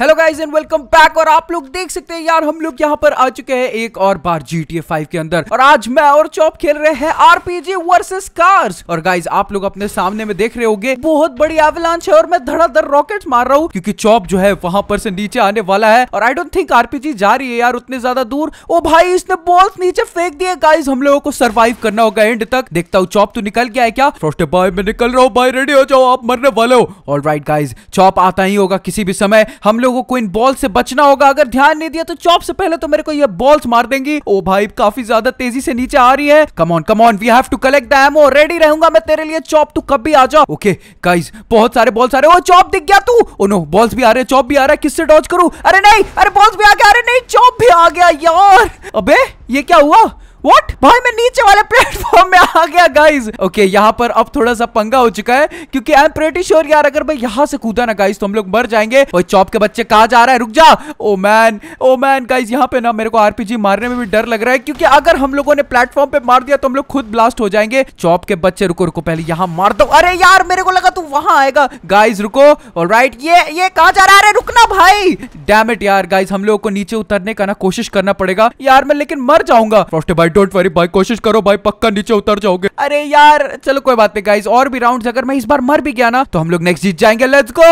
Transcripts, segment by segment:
hello guys and welcome back और आप लोग देख सकते हैं यार हम लोग यहाँ पर आ चुके हैं एक और बार GTA 5 के अंदर और आज मैं और चौप खेल रहे हैं आरपीजी वर्सेस कार्स और गाइस आप लोग अपने सामने में देख रहे होंगे बहुत बड़ी एवलांच है और मैं धड़ाधड़ रॉकेट मार रहा हूँ क्योंकि चौप जो है वहां पर से नीचे आने वाला है और आई डोंट थिंक आरपीजी जा रही है यार उतने ज्यादा दूर ओ भाई इसने बॉल्स नीचे फेंक दिए गाइज हम लोगों को सर्वाइव करना होगा एंड तक देखता हूँ चौप तो निकल गया है क्या फर्स्ट बॉय में निकल रहा हूँ भाई रेडी हो जाओ आप मरने वाले हो और राइट गाइज आता ही होगा किसी भी समय हम लोग लोगों को इन बॉल से बचना होगा अगर ध्यान नहीं दिया तो चौप से पहले तो मेरे को ये बॉल्स मार देंगी ओ भाई काफी ज्यादा तेजी से नीचे आ रही है come on come on we have to collect the ammo ready रहूंगा मैं तेरे लिए चौप तू कभी आ जाओ ओके गाइज बहुत सारे बॉल्स आ रहे हो चौप दिख गया तू ओ नो बॉल्स भी आ रहे चौप भी आ रहा है किससे डॉच करूं अरे नहीं अरे बॉल्स भी आ गया अरे नहीं चौप भी आ गया यार अबे ये क्या हुआ व्हाट भाई मैं नीचे वाले प्लेटफॉर्म में आ गया गाइज ओके okay, यहाँ पर अब थोड़ा सा पंगा हो चुका है क्योंकि आई एम प्रेटी श्योर यार अगर भाई यहाँ से कूदा ना गाइज तो हम लोग मर जाएंगे और चौप के बच्चे कहा जा रहा है रुक जा oh man oh man guys यहाँ पे ना मेरे को आरपीजी मारने में भी डर लग रहा है क्योंकि अगर हम लोगों ने प्लेटफॉर्म पे मार दिया तो हम लोग खुद ब्लास्ट हो जाएंगे चौप के बच्चे रुको रुको पहले यहाँ मार दो अरे यार मेरे को लगा तू वहां आएगा गाइज रुको और ये ये कहा जा रहा है रुकना भाई डैमेट यार गाइज हम लोग को नीचे उतरने का ना कोशिश करना पड़ेगा यार मैं लेकिन मर जाऊंगा भाई डोंट वरी भाई कोशिश करो भाई पक्का नीचे उतर जाओगे अरे यार चलो कोई बात नहीं गाइस और भी राउंड अगर मैं इस बार मर भी गया ना तो हम लोग नेक्स्ट जीत जाएंगे लेट्स गो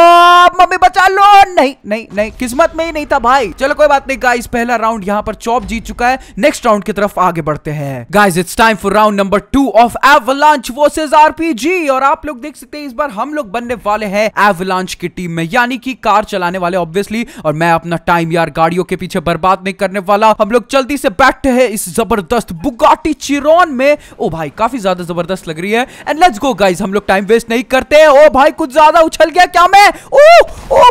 मम्मी बचा लो नहीं नहीं नहीं किस्मत में ही नहीं था भाई चलो कोई बात नहीं गाइस पहला राउंड यहाँ पर चौप जीत चुका है नेक्स्ट राउंड की तरफ आगे बढ़ते हैं guys it's time for round number two of avalanche versus RPG और आप लोग देख सकते हैं इस बार हम लोग बनने वाले हैं एवलांच की टीम में यानी कि कार चलाने वाले ऑब्वियसली और मैं अपना टाइम यार गाड़ियों के पीछे बर्बाद नहीं करने वाला हम लोग जल्दी से बैठते हैं इस जबरदस्त जबरदस्त बुगाटी चिरोन में ओ भाई काफी ज्यादा जबरदस्त लग रही है एंड लेट्स गो गाइस हम लोग टाइम वेस्ट नहीं करते ओ भाई कुछ ज्यादा उछल गया क्या मैं ओ ओ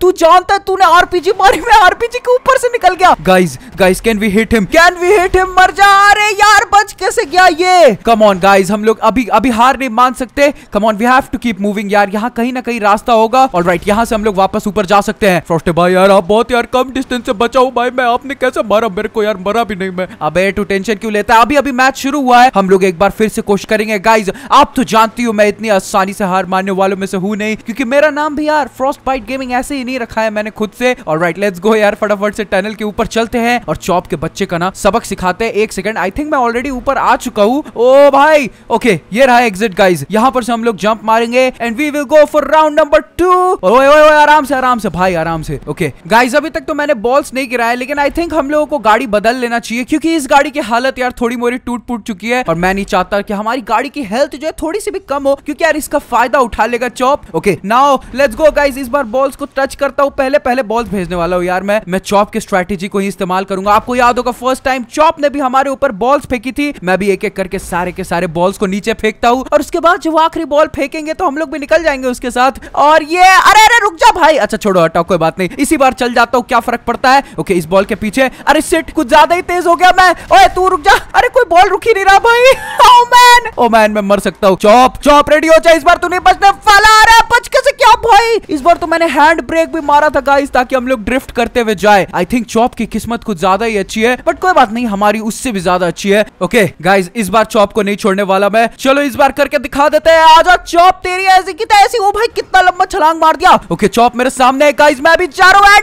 तू जानता है तूने आरपीजी मारी मैं आरपीजी के ऊपर से निकल गया guys guys can we hit him can we hit him मर जा अरे यार बच कैसे गया ये कम ऑन गाइस हम लोग अभी अभी हार नहीं मान सकते come on we have to keep moving यार यहाँ कहीं ना कहीं रास्ता होगा और राइट यहाँ से हम लोग वापस ऊपर जा सकते हैं फ्रॉस्टे भाई यार आप बहुत यार कम डिस्टेंस से बचाओ भाई मैं आपने कैसे मारा मेरे को यार मरा भी नहीं मैं अबे तू टेंशन क्यों लेता है अभी अभी मैच शुरू हुआ है हम लोग एक बार फिर से कोशिश करेंगे गाइज आप तो जानती हो मैं इतनी आसानी से हार मारने वालों में से हूँ नहीं क्योंकि मेरा नाम भी यार फ्रॉस्ट बाइट गेमिंग ऐसे ऐसे ही नहीं रखा है मैंने खुद से और राइट लेट्स गो यार फटाफट से टनल के ऊपर चलते हैं और चौप के बच्चे का ना सबक सिखाते हैं एक सेकंड आई थिंक मैं ऑलरेडी ऊपर आ चुका हूँ ओ भाई ओके ये रहा एग्जिट गाइज यहाँ पर से हम लोग जंप मारेंगे and we will go for round number two आराम से आराम से भाई आराम से ओके गाइज अभी तक तो मैंने बॉल्स नहीं गिराया लेकिन आई थिंक हम लोगों को गाड़ी बदल लेना चाहिए क्योंकि इस गाड़ी की हालत यार थोड़ी मोरी टूट फूट चुकी है और मैं नहीं चाहता कि हमारी गाड़ी की हेल्थ जो है थोड़ी सी भी कम हो क्योंकि यार इसका फायदा उठा लेगा Chop okay now let's go guys इस बार बॉल्स को टच करता हूँ पहले पहले बॉल भेजने वाला हूँ यार मैं मैं चॉप की स्ट्रैटेजी को ही इस्तेमाल करूंगा आपको याद होगा फर्स्ट टाइम चॉप ने भी हमारे ऊपर बॉल्स फेंकी थी मैं भी एक एक करके सारे के सारे बॉल्स को नीचे फेंकता हूँ और उसके बाद जब आखिरी बॉल फेंकेंगे तो हम लोग भी निकल जाएंगे उसके साथ और ये अरे अरे रुक जा भाई अच्छा छोड़ो हटाओ कोई बात नहीं इसी बार चल जाता हूँ क्या फर्क पड़ता है ओके इस बॉल के पीछे अरे सिट कुछ ज्यादा ही तेज हो गया मैं ओए तू रुक जा अरे कोई बॉल रुक ही नहीं रहा भाई ओ मैन ओ मैन मैं मर सकता हूँ चौप चौप रेडी हो जाए इस बार तू नहीं बचने वाला अरे बच कैसे क्या भाई इस बार तो मैंने हैंड हार्ड ब्रेक भी मारा था गाइस ताकि हम लोग ड्रिफ्ट करते हुए जाए आई थिंक चॉप की किस्मत कुछ ज्यादा ही अच्छी है बट कोई बात नहीं हमारी उससे भी ज्यादा अच्छी है ओके गाइज इस बार चॉप को नहीं छोड़ने वाला मैं चलो इस बार करके दिखा देते हैं आजा चॉप तेरी ऐसी कितना ऐसी भाई कितना लंबा छलांग मार दिया ओके चॉप मेरे सामने है गाइज मैं अभी चारो रहा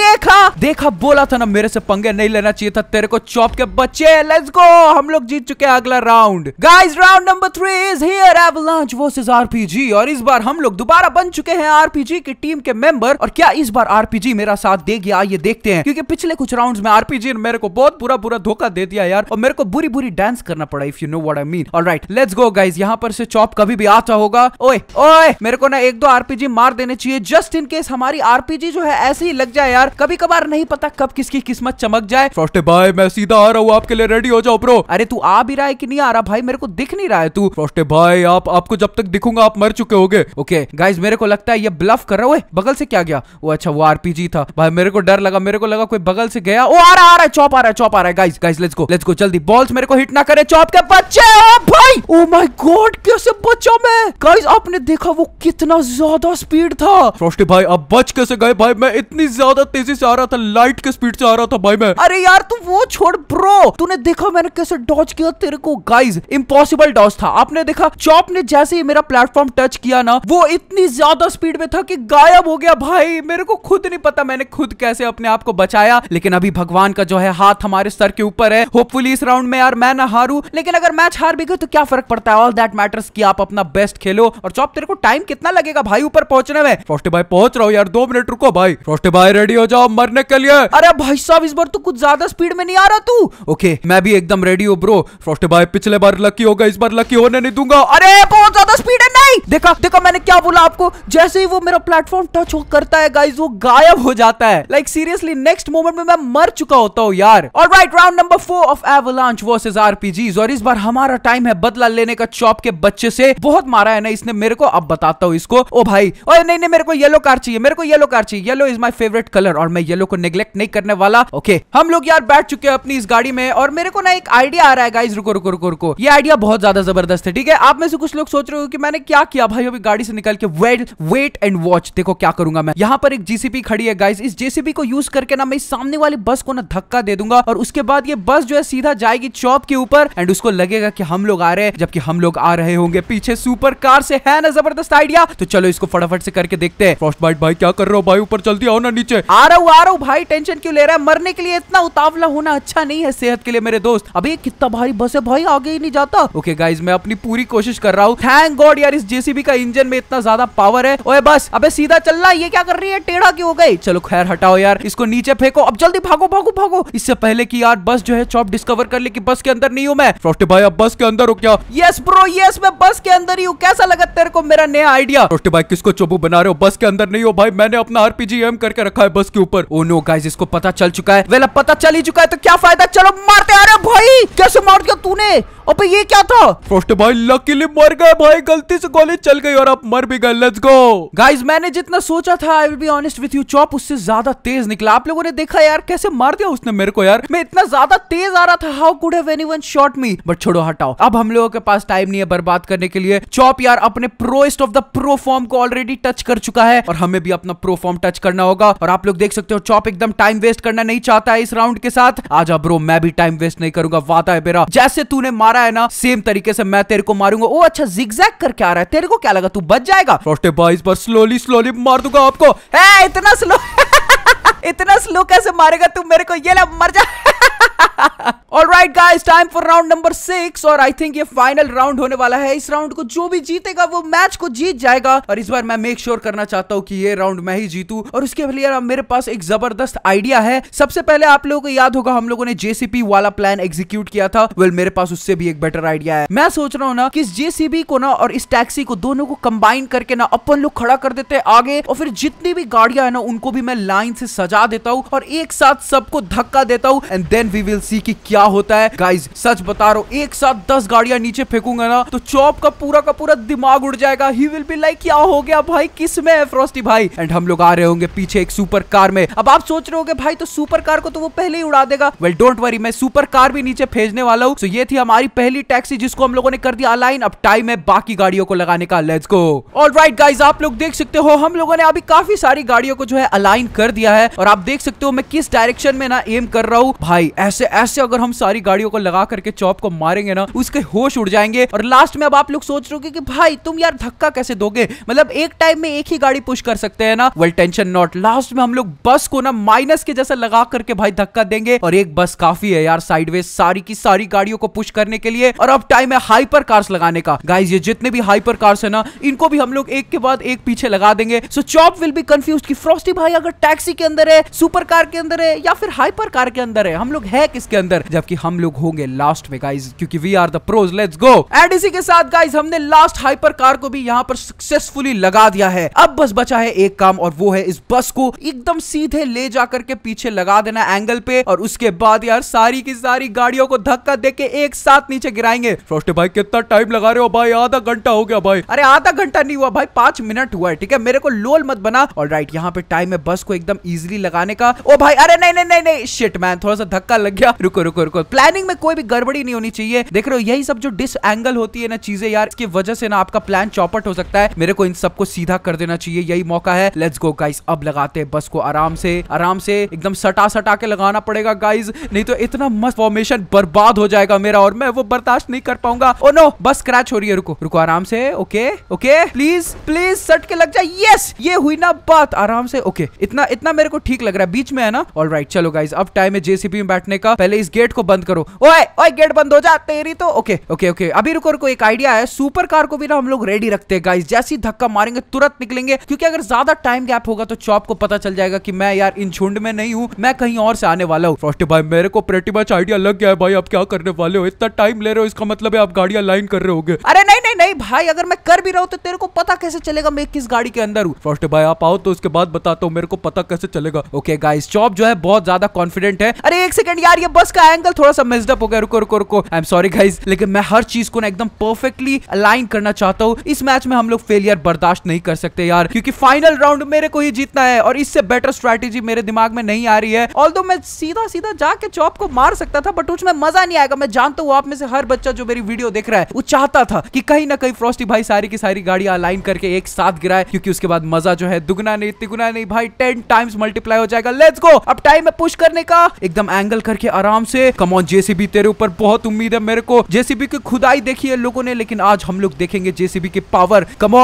देखा देखा बोला था ना मेरे से पंगे नहीं लेना चाहिए था तेरे को चॉप के बच्चे लेट्स गो हम लोग जीत चुके हैं अगला round guys round number three is here avalanche versus RPG और इस बार हम लोग दोबारा बन चुके हैं आरपीजी की टीम के के मेंबर और क्या इस बार आरपीजी मेरा साथ देगी आइए देखते हैं क्योंकि पिछले कुछ राउंड्स में आरपीजी ने मेरे को बहुत बुरा बुरा धोखा दे दिया यार और मेरे को बुरी बुरी डांस करना पड़ा if you know what I mean all right let's go guys यहाँ पर से चॉप कभी भी आता होगा ओए ओए मेरे को ना एक दो आरपीजी मार देने चाहिए जस्ट इन केस हमारी आरपीजी जो है ऐसे ही लग जाए यार कभी कभार नहीं पता कब किसकी किस्मत चमक जाए फ्रोस्टे भाई मैं सीधा आ रहा हूँ आपके लिए रेडी हो जाओ ब्रो अरे तू आ भी रहा है कि नहीं आ रहा भाई मेरे को दिख नहीं रहा है तू फ्रोस्टे भाई आप आपको जब तक दिखूंगा आप मर चुके होगे ओके गाइज मेरे को लगता है ये ब्लफ कर रहा है बगल से क्या गया वो अच्छा वो आरपीजी था भाई मेरे को डर लगा मेरे को लगा कोई बगल से गया वो आ रहा आ रहा है चौप आ रहा है चौप आ रहा है guys guys let's go let's go जल्दी बॉल्स मेरे को हिट ना करे चौप के बच्चे ओ भाई ओ माय गॉड कैसे बचा मैं गाइस आपने देखा वो कितना ज्यादा स्पीड था फ्रॉस्टी भाई अब बच कैसे गए भाई मैं इतनी ज्यादा तेजी से आ रहा था लाइट के स्पीड से आ रहा था भाई मैं अरे यार तू वो छोड़ ब्रो तूने देखा मैंने कैसे डॉच किया तेरे को गाइस इम्पॉसिबल डॉच था आपने देखा चौप ने जैसे ही मेरा प्लेटफॉर्म टच किया ना वो इतनी ज्यादा स्पीड में था कि गायब हो गया भाई मेरे को खुद नहीं पता मैंने खुद कैसे अपने आप को बचाया लेकिन अभी भगवान का जो है हाथ हमारे सर के ऊपर है होपफुली इस राउंड में यार मैं ना हारू लेकिन अगर मैच हार भी गई तो क्या फर्क पड़ता है ऑल दैट मैटर्स की आप अपना बेस्ट खेलो और चौप तेरे को टाइम कितना लगेगा भाई ऊपर पहुंचने में फ्रॉस्टी भाई पहुंच रहा हूँ यार दो मिनट रुको भाई फ्रॉस्टी भाई रेडी हो जाओ मरने के लिए अरे भाई साहब इस बार तो कुछ ज्यादा स्पीड में नहीं आ रहा तू ओके मैं भी एकदम रेडी हूँ ब्रो फ्रॉस्टी भाई पिछले बार लकी होगा इस बार लकी होने नहीं दूंगा अरे बहुत ज्यादा स्पीड है नहीं देखा देखा मैंने क्या बोला आपको जैसे ही वो मेरा प्लेटफॉर्म टच करता है गाइज वो गायब हो जाता है लाइक सीरियसली नेक्स्ट मोमेंट में मैं मर चुका होता हूँ यार all right round number four of avalanche versus RPGs और इस बार हमारा टाइम है बदला लेने का चौप के बच्चे से बहुत मारा है ना इसने मेरे को अब बताता हूँ इसको ओ भाई और नहीं नहीं मेरे को येलो कार चाहिए मेरे को येलो कार चाहिए yellow is my favourite colour और मैं येलो को निग्लेक्ट नहीं करने वाला ओके हम लोग यार बैठ चुके हैं अपनी इस गाड़ी में और मेरे को ना एक आइडिया आ रहा है गाइज रुको रुको रुको रुको ये आइडिया बहुत ज्यादा जबरदस्त है ठीक है आप में से कुछ लोग सोच रहे हो कि मैंने क्या किया भाई अभी गाड़ी से निकल के वेट वेट एंड वॉच देखो क्या क्या करूंगा मैं यहाँ पर एक जीसीपी खड़ी है गाइस इस जेसीबी को यूज करके ना मैं सामने वाली बस को ना धक्का दे दूंगा और उसके बाद ये बस जो है सीधा जाएगी चौप के ऊपर एंड उसको लगेगा की हम लोग आ रहे हैं जबकि हम लोग आ रहे होंगे पीछे सुपर कार से है ना जबरदस्त आइडिया तो चलो इसको फटाफट से करके देखते हैं फ्रॉस्ट बाइट भाई क्या कर रहे हो भाई ऊपर चलती आओ ना नीचे आ रहा हूँ आ रहा हूँ भाई टेंशन क्यों ले रहा है मरने के लिए इतना उतावला होना अच्छा नहीं है सेहत के लिए मेरे दोस्त अभी कितना भारी बस है भाई आगे ही नहीं जाता ओके गाइज मैं अपनी पूरी कोशिश कर रहा हूँ थैंक गॉड यार इस जेसीबी का इंजन में इतना ज्यादा पावर है ओए बस अबे सीधा चल अल्लाह ये क्या कर रही है टेढ़ा क्यों हो गई चलो खैर हटाओ यार इसको नीचे फेंको अब जल्दी भागो भागो भागो इससे पहले की यार बस जो है चौप डिस्कवर कर ले की बस के अंदर नहीं हूँ मैं फ्रोस्टी भाई अब बस के अंदर हो क्या यस ब्रो यस मैं बस के अंदर ही हूँ कैसा लगा तेरे को मेरा नया आइडिया फ्रोस्टी भाई किसको चोबू बना रहे हो बस के अंदर नहीं हो भाई मैंने अपना आरपीजी एम करके रखा है बस के ऊपर ओ नो गाइस इसको पता चल चुका है वेला पता चल ही चुका है तो क्या फायदा चलो मारते आ रहे भाई कैसे मार दिया तूने अबे ये क्या था फर्स्ट भाई लकीली मर गए भाई गलती से गोली चल गई और अब मर भी गए लेट्स गो गाइस मैंने जितना सोचा था I will be honest with you Chop उससे ज्यादा तेज निकला आप लोगों ने देखा यार कैसे मार दिया उसने मेरे को यार मैं इतना ज्यादा तेज आ रहा था how could have anyone shot me but छोड़ो हटाओ अब हम लोगों के पास टाइम नहीं है बर्बाद करने के लिए चॉप यार अपने prowess of the pro form को ऑलरेडी टच कर चुका है और हमें भी अपना प्रो फॉर्म टच करना होगा और आप लोग देख सकते हो चॉप एकदम टाइम वेस्ट करना नहीं चाहता है इस राउंड के साथ आजा ब्रो मैं भी टाइम वेस्ट नहीं करूंगा वादा है मेरा जैसे तूने मारा है ना सेम तरीके से मैं तेरे को मारूंगा ओ अच्छा जिग्जैग करके आ रहा है तेरे को क्या लगा तू बच जाएगा बार स्लोली स्लोली मार दूंगा आपको है इतना स्लो इतना स्लो कैसे मारेगा तुम मेरे को ये ले मर जा alright guys time for round number six और आई थिंक ये फाइनल राउंड होने वाला है इस राउंड को जो भी जीतेगा वो मैच को जीत जाएगा और इस बार मैं मेक श्योर sure करना चाहता हूँ कि ये राउंड मैं ही जीतू और उसके लिए अब मेरे पास एक जबरदस्त आइडिया है सबसे पहले आप लोगों को याद होगा हम लोगों ने जेसीपी वाला प्लान एग्जीक्यूट किया था वेल well, मेरे पास उससे भी एक बेटर आइडिया है मैं सोच रहा हूँ ना कि इस जेसीबी को ना और इस टैक्सी को दोनों को कंबाइन करके ना अपन लोग खड़ा कर देते हैं आगे और फिर जितनी भी गाड़ियां है ना उनको भी मैं लाइन से सजा देता हूँ और एक साथ सबको धक्का देता हूँ and then we will see की क्या क्या होता है गाइज सच बता रहा हूँ एक साथ दस गाड़ियां नीचे फेंकूंगा ना तो चौप का पूरा का पूरा दिमाग उड़ जाएगा ही विल बी लाइक क्या हो गया भाई किस में है फ्रोस्टी भाई एंड हम लोग आ रहे होंगे पीछे एक सुपर कार में अब आप सोच रहे होंगे भाई तो सुपर कार को तो वो पहले ही उड़ा देगा वेल डोंट वरी मैं सुपर कार भी नीचे भेजने वाला हूँ तो ये थी हमारी पहली टैक्सी जिसको हम लोगों ने कर दिया अलाइन अब टाइम है बाकी गाड़ियों को लगाने का let's go all right guys आप लोग देख सकते हो हम लोगों ने अभी काफी सारी गाड़ियों को जो है अलाइन कर दिया है और आप देख सकते हो मैं किस डायरेक्शन में ना एम कर रहा हूँ भाई ऐसे ऐसे अगर हम हम सारी गाड़ियों को लगा करके चौप को मारेंगे ना उसके होश उड़ जाएंगे और लास्ट में अब आप लोग सोच रहे कि भाई तुम यार धक्का कैसे दोगे मतलब एक टाइम में एक ही गाड़ी पुश कर सकते हैं ना वेल टेंशन नॉट लास्ट में हम लोग बस को ना माइनस के जैसा लगा करके भाई धक्का देंगे और एक बस काफी है यार साइडवेज सारी की सारी गाड़ियों को पुश करने के लिए और अब टाइम है हाइपर कार्स लगाने का गाइज ये जितने भी हाइपर कार्स है ना इनको भी हम लोग एक के बाद एक पीछे लगा देंगे so Chop will be confuse की फ्रोस्टी भाई अगर टैक्सी के अंदर है सुपर कार के अंदर है या फिर हाइपर कार के अंदर है हम लोग है किसके अंदर जब जबकि हम लोग होंगे लास्ट में गाइज क्योंकि we are the pros let's go and इसी के साथ गाइज हमने लास्ट हाइपर कार को भी यहाँ पर सक्सेसफुली लगा दिया है अब बस बचा है एक काम और वो है इस बस को एकदम सीधे ले जाकर के पीछे लगा देना एंगल पे और उसके बाद यार सारी की सारी गाड़ियों को धक्का दे के एक साथ नीचे गिराएंगे फ्रोस्टे भाई कितना टाइम लगा रहे हो भाई आधा घंटा हो गया भाई अरे आधा घंटा नहीं हुआ भाई पांच मिनट हुआ है ठीक है मेरे को लोल मत बना और राइट यहाँ पे टाइम है बस को एकदम इजिली लगाने का ओ भाई अरे नहीं नहीं नहीं नहीं शिट मैन थोड़ा सा धक्का लग गया रुको रुको बिल्कुल प्लानिंग में कोई भी गड़बड़ी नहीं होनी चाहिए देख रहे हो यही सब जो डिस एंगल होती है ना चीजें यार इसकी वजह से ना आपका प्लान चौपट हो सकता है मेरे को इन सबको सीधा कर देना चाहिए यही मौका है लेट्स गो गाइस अब लगाते हैं बस को आराम से आराम से एकदम सटा सटा के लगाना पड़ेगा गाइज नहीं तो इतना मस्त फॉर्मेशन बर्बाद हो जाएगा मेरा और मैं वो बर्दाश्त नहीं कर पाऊंगा ओ oh नो बस स्क्रैच हो रही है रुको रुको आराम से ओके ओके प्लीज प्लीज सट के लग जाए यस ये हुई ना बात आराम से ओके इतना इतना मेरे को ठीक लग रहा है बीच में है ना ऑल चलो गाइज अब टाइम है जेसीबी में बैठने का पहले इस गेट को को बंद करो ओए ओए गेट बंद हो जा तेरी तो ओके ओके ओके अभी रुको रुको एक आइडिया है सुपर कार को भी ना हम लोग रेडी रखते हैं गाइस जैसे ही धक्का मारेंगे तुरंत निकलेंगे क्योंकि अगर ज्यादा टाइम गैप होगा तो चॉप को पता चल जाएगा कि मैं यार इन झुंड में नहीं हूँ मैं कहीं और से आने वाला हूँ फ्रॉस्टी भाई मेरे को प्रेटी मच आइडिया लग गया है भाई आप क्या करने वाले हो इतना टाइम ले रहे हो इसका मतलब है आप गाड़ियां लाइन कर रहे हो अरे नहीं नहीं नहीं भाई अगर मैं कर भी रहा हूँ तो तेरे को पता कैसे चलेगा मैं किस गाड़ी के अंदर हूँ फर्स्ट भाई आप आओ तो उसके बाद बताता हूँ मेरे को पता कैसे चलेगा ओके गाइस चॉप जो है बहुत ज्यादा कॉन्फिडेंट है अरे एक सेकंड यार ये बस का एंगल एंगल थोड़ा सा मिस्डअप हो गया रुको रुको रुको आई एम सॉरी गाइज लेकिन मैं हर चीज को ना एकदम परफेक्टली अलाइन करना चाहता हूँ इस मैच में हम लोग फेलियर बर्दाश्त नहीं कर सकते यार क्योंकि फाइनल राउंड मेरे को ही जीतना है और इससे बेटर स्ट्रेटेजी मेरे दिमाग में नहीं आ रही है ऑल मैं सीधा सीधा जाके चौप को मार सकता था बट उसमें मजा नहीं आएगा मैं जानता हूँ आप में से हर बच्चा जो मेरी वीडियो देख रहा है वो चाहता था कि कहीं ना कहीं फ्रॉस्टी भाई सारी की सारी गाड़ियां अलाइन करके एक साथ गिराए क्योंकि उसके बाद मजा जो है दुगना नहीं तिगुना नहीं भाई टेन टाइम्स मल्टीप्लाई हो जाएगा लेट्स गो अब टाइम है पुश करने का एकदम एंगल करके आराम से कम जेसीबी तेरे ऊपर बहुत उम्मीद है मेरे को जेसीबी की खुदाई देखी है लोगों ने लेकिन आज हम लोग देखेंगे जेसीबी के पावर कम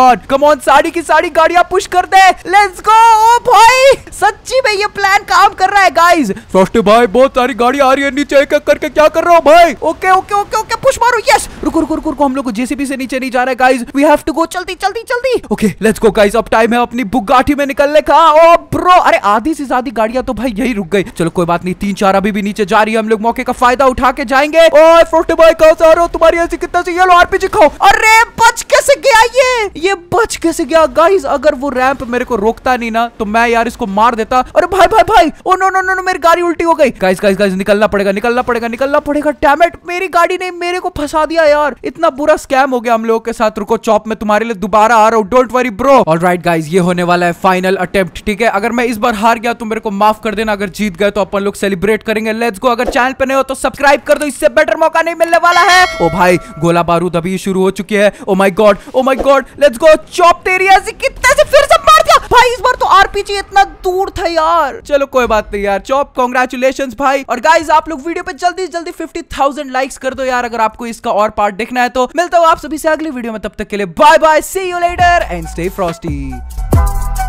ऑन साड़ी की साड़ी गाड़िया पुश कर दे लेट्स गो ओ भाई सच्ची में ये प्लान काम कर रहा है गाइज फ्रॉस्टी भाई बहुत सारी गाड़ी आ रही है नीचे एक एक करके क्या कर रहा हूँ भाई okay okay okay okay push मारो यस रुको रुको रुको हम लोग जेसीबी से नीचे नहीं जा रहे guys we have to go चलती चलती चलती ओके लेट्स गो गाइज अब टाइम है अपनी बुगाटी में निकलने का ओ ब्रो अरे आधी से ज्यादा गाड़िया तो भाई यही रुक गई चलो कोई बात नहीं तीन चार अभी भी नीचे जा रही है हम लोग मौके का फायदा उठा के जाएंगे तुम्हारी ऐसी कितना से ये लो आरपीजी खाओ अरे बच कैसे गया ये ये बच कैसे गया गाइस अगर वो रैंप मेरे को रोकता नहीं ना तो मैं यार इसको मार देता अरे भाई भाई भाई oh no no no no मेरी गाड़ी उल्टी हो गई गाइस गाइस गाइस निकलना पड़ेगा निकलना पड़ेगा निकलना पड़ेगा डैमेट मेरी गाड़ी ने मेरे को फंसा दिया यार इतना बुरा स्कैम हो गया हम लोगों के साथ रुको चौप में तुम्हारे लिए दोबारा आ रहा हूँ don't worry bro all right guys ये होने वाला है फाइनल अटेम्प्ट ठीक है अगर मैं इस बार हार गया तो मेरे को माफ कर देना अगर जीत गए तो अपन लोग सेलिब्रेट करेंगे लेट्स गो अगर चैनल पर पे नए हो तो सब्सक्राइब कर दो इससे बेटर मौका नहीं मिलने वाला है ओ भाई गोला बारूद अभी शुरू हो चुकी है oh my god oh my god let's go Chop area कितने से फिर से मार दिया भाई इस बार तो आरपीजी इतना दूर था यार चलो कोई बात नहीं यार चौप कॉन्ग्रेचुलेशन भाई और गाइज आप लोग वीडियो पे जल्दी जल्दी फिफ्टी थाउजेंड लाइक्स कर दो यार अगर आपको इसका और पार्ट देखना है तो मिलता हूँ आप सभी से अगली वीडियो में तब तक के लिए bye bye see you later and stay Frosty